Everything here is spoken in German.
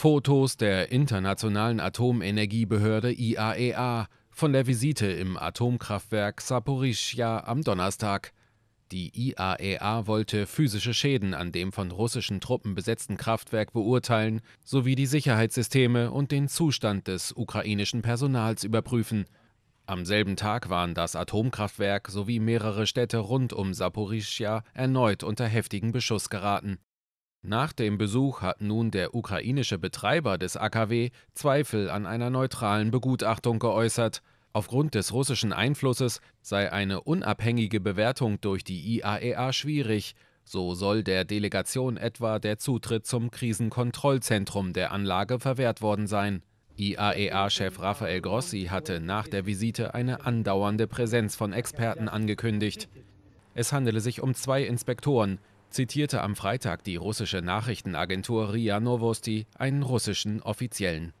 Fotos der Internationalen Atomenergiebehörde IAEA e von der Visite im Atomkraftwerk Saporischja am Donnerstag. Die IAEA e wollte physische Schäden an dem von russischen Truppen besetzten Kraftwerk beurteilen, sowie die Sicherheitssysteme und den Zustand des ukrainischen Personals überprüfen. Am selben Tag waren das Atomkraftwerk sowie mehrere Städte rund um Saporischja erneut unter heftigen Beschuss geraten. Nach dem Besuch hat nun der ukrainische Betreiber des AKW Zweifel an einer neutralen Begutachtung geäußert. Aufgrund des russischen Einflusses sei eine unabhängige Bewertung durch die IAEA e schwierig. So soll der Delegation etwa der Zutritt zum Krisenkontrollzentrum der Anlage verwehrt worden sein. IAEA-Chef Rafael Grossi hatte nach der Visite eine andauernde Präsenz von Experten angekündigt. Es handele sich um zwei Inspektoren, zitierte am Freitag die russische Nachrichtenagentur RIA Novosti einen russischen Offiziellen